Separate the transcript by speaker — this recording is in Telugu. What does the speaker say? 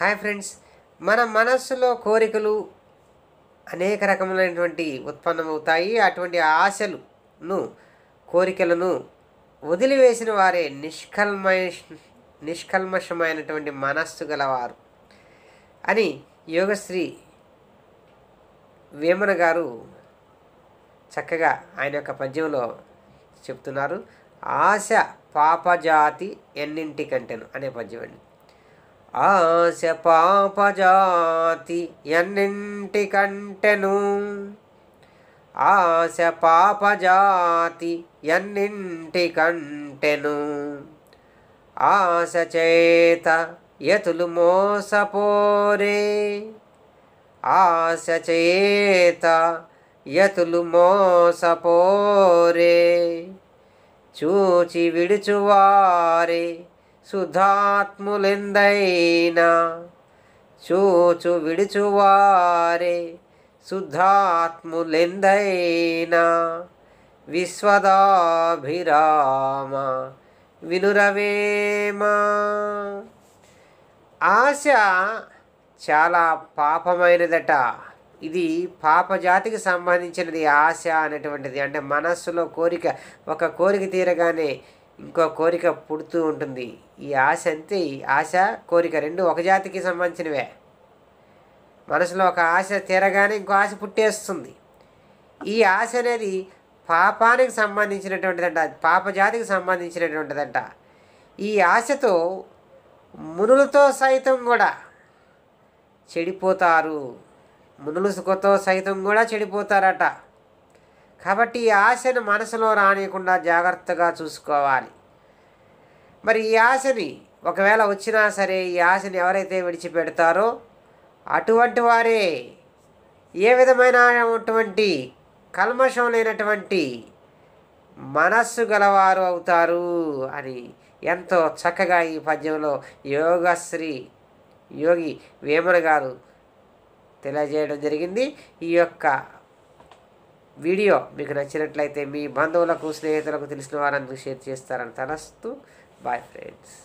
Speaker 1: హాయ్ ఫ్రెండ్స్ మన మనస్సులో కోరికలు అనేక రకములైనటువంటి ఉత్పన్నమవుతాయి అటువంటి ఆశలను కోరికలను వదిలివేసిన వారే నిష్కల్మష్ నిష్కల్మషమైనటువంటి మనస్సు గలవారు అని యోగశ్రీ వేమన గారు చక్కగా ఆయన యొక్క పద్యంలో చెప్తున్నారు ఆశ పాపజాతి కంటెను అనే పద్యం అండి ఆశ పాపజాతి ఎన్నింటి కంటెను ఆశ పాపజాతి ఎన్నింటి కంటెను ఆశ చేత యతులు మోసపోరే ఆశ చేత యతులు మోసపోరే చూచి విడుచువారే శుద్ధాత్ములెందైనా చూచు విడుచువారే శుద్ధాత్ములెందైనా విశ్వదాభిరామ వినురవేమా ఆశ చాలా పాపమైనదట ఇది పాపజాతికి సంబంధించినది ఆశ అనేటువంటిది అంటే మనస్సులో కోరిక ఒక కోరిక తీరగానే ఇంకో కోరిక పుడుతూ ఉంటుంది ఈ ఆశ అంతే ఆశ కోరిక రెండు ఒక జాతికి సంబంధించినవే మనసులో ఒక ఆశ తీరగానే ఇంకో ఆశ పుట్టేస్తుంది ఈ ఆశ అనేది పాపానికి సంబంధించినటువంటిదంట పాపజాతికి సంబంధించినటువంటిదంట ఈ ఆశతో మునులతో సైతం కూడా చెడిపోతారు మునులుసుకతో సైతం కూడా చెడిపోతారట కాబట్టి ఈ ఆశను మనసులో రానియకుండా జాగ్రత్తగా చూసుకోవాలి మరి ఈ ఆశని ఒకవేళ వచ్చినా సరే ఈ ఆశని ఎవరైతే విడిచిపెడతారో అటువంటి వారే ఏ విధమైనటువంటి కల్మషం లేనటువంటి మనస్సు గలవారు అవుతారు అని ఎంతో చక్కగా ఈ పద్యంలో యోగశ్రీ యోగి వేమన గారు తెలియజేయడం జరిగింది ఈ యొక్క వీడియో మీకు నచ్చినట్లయితే మీ బంధువులకు స్నేహితులకు తెలిసిన వారందరికీ షేర్ చేస్తారని తలస్తూ బాయ్ ఫ్రెండ్స్